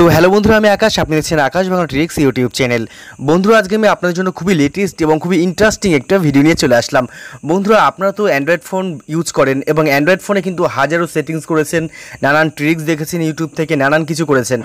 তো হ্যালো বন্ধুরা আমি আকাশ আপনি দেখছেন Akash Bangla tricks YouTube channel বন্ধুরা আজকে আমি আপনাদের জন্য খুবই লেটেস্ট এবং খুবই ইন্টারেস্টিং একটা ভিডিও নিয়ে চলে আসলাম বন্ধুরা আপনারা তো অ্যান্ড্রয়েড ফোন ইউজ করেন এবং অ্যান্ড্রয়েড ফোনে কিন্তু হাজারো সেটিংস করেছেন নানান ট্রিক্স দেখেছেন ইউটিউব থেকে নানান কিছু করেছেন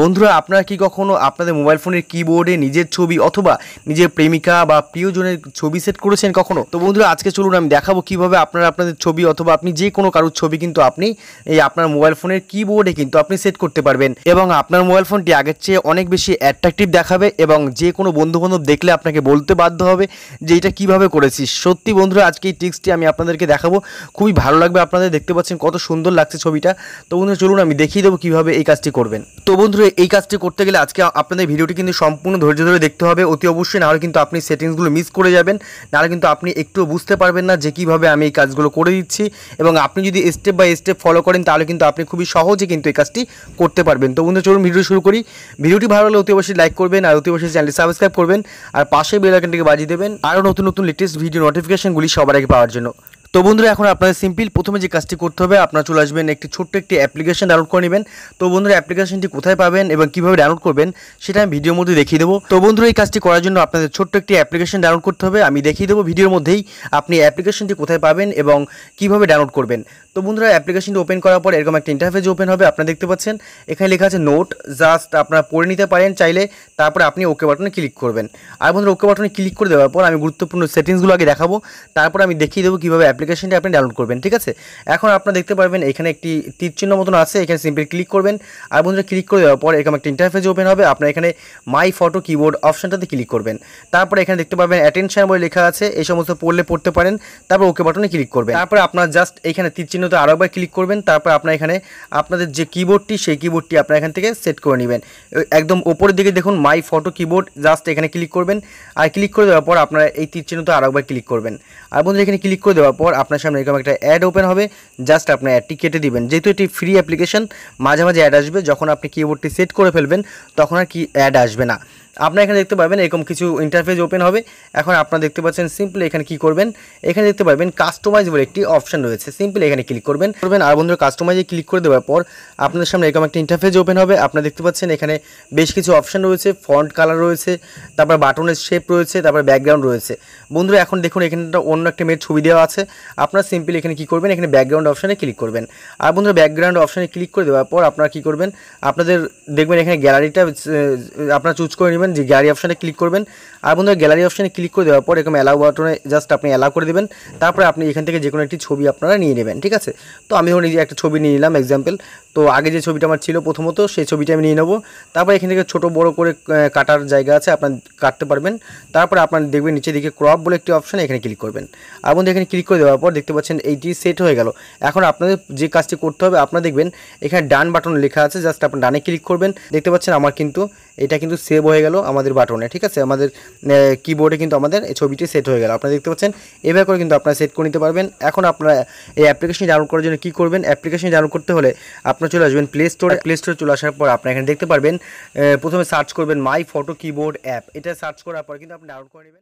বন্ধুরা আপনারা কি কখনও আপনাদের মোবাইল ফোনের কিবোর্ডে নিজের ছবি অথবা নিজের প্রেমিকা বা প্রিয়জনের ছবি সেট করেছেন কখনো তো বন্ধুরা আজকে চলুন আমি দেখাবো কিভাবে আপনারা আপনাদের ছবি অথবা আপনি যে কোনো কারোর ছবি কিন্তু আপনি এই আপনার মোবাইল ফোনের কিবোর্ডে কিন্তু আপনি সেট করতে পারবেন এবং আপনার আপনার মোবাইল ফোনটি আগের চেয়ে অনেক বেশি অ্যাট্রাকটিভ দেখাবে এবং যে কোনো বন্ধুবান্ধব দেখলে আপনাকে বলতে বাধ্য হবে যে এটা কীভাবে করেছি সত্যি বন্ধুরা আজকে এই টিক্সটি আমি আপনাদেরকে দেখাবো খুবই ভালো লাগবে আপনাদের দেখতে পাচ্ছেন কত সুন্দর লাগছে ছবিটা তো বন্ধুরা চলুন আমি দেখিয়ে দেবো কীভাবে এই কাজটি করবেন তো বন্ধুরা এই কাজটি করতে গেলে আজকে আপনাদের ভিডিওটি কিন্তু সম্পূর্ণ ধৈর্য ধরে দেখতে হবে অতি অবশ্যই নাহলে কিন্তু আপনি সেটিংসগুলো মিস করে যাবেন নাহলে কিন্তু আপনি একটু বুঝতে পারবেন না যে কীভাবে আমি এই কাজগুলো করে দিচ্ছি এবং আপনি যদি স্টেপ বাই স্টেপ ফলো করেন তাহলে কিন্তু আপনি খুবই সহজে কিন্তু এই কাজটি করতে পারবেন তো বন্ধু চলুন ভিডিও শুরু করি ভিডিওটি ভালো লাগলে অতি অবশ্যই লাইক করবেন আর অতি অবশ্যই চ্যানেলটি সাবস্ক্রাইব করবেন আর পাশে বেল আইকনটিকে বাজিয়ে দেবেন আরও নতুন নতুন লেটেস্ট ভিডিও নোটিফিকেশনগুলি সবার আগে পাওয়ার জন্য তো বন্ধুরা এখন আপনাদের সিম্পল প্রথমে যে কাজটি করতে হবে আপনারা চলে আসবেন একটি ছোট্ট একটি অ্যাপ্লিকেশন ডাউনলোড করে নেবেন তো বন্ধুরা অ্যাপ্লিকেশনটি কোথায় পাবেন এবং কীভাবে ডাউনলোড করবেন সেটা আমি ভিডিওর মধ্যে দেখিয়ে দেবো তো বন্ধুরা এই কাজটি করার জন্য আপনাদের ছোট্ট একটি অ্যাপ্লিকেশন ডাউনলোড করতে হবে আমি দেখিয়ে দেবো ভিডিওর মধ্যেই আপনি অ্যাপ্লিকেশনটি কোথায় পাবেন এবং কিভাবে ডাউনলোড করবেন তো বন্ধুরা অ্যাপ্লিকেশনটি ওপেন করার পর এরকম একটা ইন্টারফেস ওপেন হবে আপনারা দেখতে পাচ্ছেন এখানে লেখা আছে নোট জাস্ট আপনারা পড়ে নিতে পারেন চাইলে তারপরে আপনি ওকে বাটনে ক্লিক করবেন আর বন্ধুরা ওকে বাটনে ক্লিক করে দেওয়ার পর আমি গুরুত্বপূর্ণ সেটিংসগুলো আগে দেখাবো তারপর আমি দেখিয়ে দেবো কীভাবে অ্যাপ্লিকেশনটি আপনি ডাউনলোড করবেন ঠিক আছে এখন আপনারা দেখতে পারবেন এখানে একটি তীরচিহ্ন মতন আছে এখানে সিম্পলি ক্লিক করবেন আর বন্ধুরা ক্লিক করে দেওয়ার পর এরকম একটা ইন্টারফেস ওপেন হবে আপনার এখানে মাই ফটো কিবোর্ড অপশানটাতে ক্লিক করবেন তারপরে এখানে দেখতে পাবেন অ্যাটেনশন বলে লেখা আছে এই সমস্ত পড়লে পড়তে পারেন তারপর ওকে বাটনে ক্লিক করবেন তারপরে আপনার জাস্ট এখানে তীরচিহ্নতে আরও একবার ক্লিক করবেন তারপর আপনার এখানে আপনাদের যে কিবোর্ডটি সেই কিবোর্ডটি আপনার এখান থেকে সেট করে নেবেন একদম ওপরের দিকে দেখুন মাই ফটো কিবোর্ড জাস্ট এখানে ক্লিক করবেন আর ক্লিক করে দেওয়ার পর আপনারা এই তীরচিহ্নতে আরও একবার ক্লিক করবেন আর বন্ধুরা এখানে ক্লিক করে দেওয়ার পর পর আপনার সামনে এরকম একটা অ্যাড ওপেন হবে জাস্ট আপনার অ্যাডটি কেটে দিবেন যেহেতু এটি ফ্রি অ্যাপ্লিকেশন মাঝে মাঝে অ্যাড আসবে যখন আপনি কিবোর্ডটি সেট করে ফেলবেন তখন আর কি অ্যাড আসবে না আপনারা এখানে দেখতে পাবেন এরকম কিছু ইন্টারফেস ওপেন হবে এখন আপনারা দেখতে পাচ্ছেন সিম্পলি এখানে কি করবেন এখানে দেখতে পাবেন কাস্টমাইজ বলে একটি অপশন রয়েছে সিম্পলি এখানে ক্লিক করবেন করবেন আর বন্ধুরা কাস্টমাইজে ক্লিক করে দেওয়ার পর আপনাদের সামনে এরকম একটা ইন্টারফেস ওপেন হবে আপনারা দেখতে পাচ্ছেন এখানে বেশ কিছু অপশন রয়েছে ফন্ট কালার রয়েছে তারপর বাটনের শেপ রয়েছে তারপর ব্যাকগ্রাউন্ড রয়েছে বন্ধুরা এখন দেখুন এখানে অন্য একটা মেয়ের ছবি দেওয়া আছে আপনারা সিম্পলি এখানে কি করবেন এখানে ব্যাকগ্রাউন্ড অপশানে ক্লিক করবেন আর বন্ধুরা ব্যাকগ্রাউন্ড অপশানে ক্লিক করে দেওয়ার পর আপনারা কি করবেন আপনাদের দেখবেন এখানে গ্যালারিটা আপনারা চুজ করে নেবেন করবেন যে গ্যালারি অপশানে ক্লিক করবেন আর বন্ধুরা গ্যালারি অপশানে ক্লিক করে দেওয়ার পর এরকম অ্যালাউ বাটনে জাস্ট আপনি অ্যালাউ করে দেবেন তারপরে আপনি এখান থেকে যে কোনো একটি ছবি আপনারা নিয়ে নেবেন ঠিক আছে তো আমি ধরুন একটা ছবি নিয়ে নিলাম এক্সাম্পল তো আগে যে ছবিটা আমার ছিল প্রথমত সেই ছবিটা আমি নিয়ে নেবো তারপর এখান থেকে ছোটো বড় করে কাটার জায়গা আছে আপনার কাটতে পারবেন তারপরে আপনার দেখবেন নিচে দিকে ক্রপ বলে একটি অপশান এখানে ক্লিক করবেন আর বন্ধু এখানে ক্লিক করে দেওয়ার পর দেখতে পাচ্ছেন এইটি সেট হয়ে গেল এখন আপনাদের যে কাজটি করতে হবে আপনারা দেখবেন এখানে ডান বাটন লেখা আছে জাস্ট আপনার ডানে ক্লিক করবেন দেখতে পাচ্ছেন আমার কিন্তু এটা কিন্তু সেভ হয়ে গেল আমাদের বাটনে ঠিক আছে আমাদের কিবোর্ডে কিন্তু আমাদের ছবিটি সেট হয়ে গেল আপনারা দেখতে পাচ্ছেন এভাবে করে কিন্তু আপনারা সেট করে নিতে পারবেন এখন আপনারা এই অ্যাপ্লিকেশন ডাউনলোড করার জন্য কী করবেন অ্যাপ্লিকেশন ডাউনলোড করতে হলে আপনারা চলে আসবেন প্লে স্টোরে প্লে স্টোরে চলে আসার পর আপনারা এখানে দেখতে পারবেন প্রথমে সার্চ করবেন মাই ফটো কিবোর্ড অ্যাপ এটা সার্চ করার পর কিন্তু আপনি ডাউনলোড করে নেবেন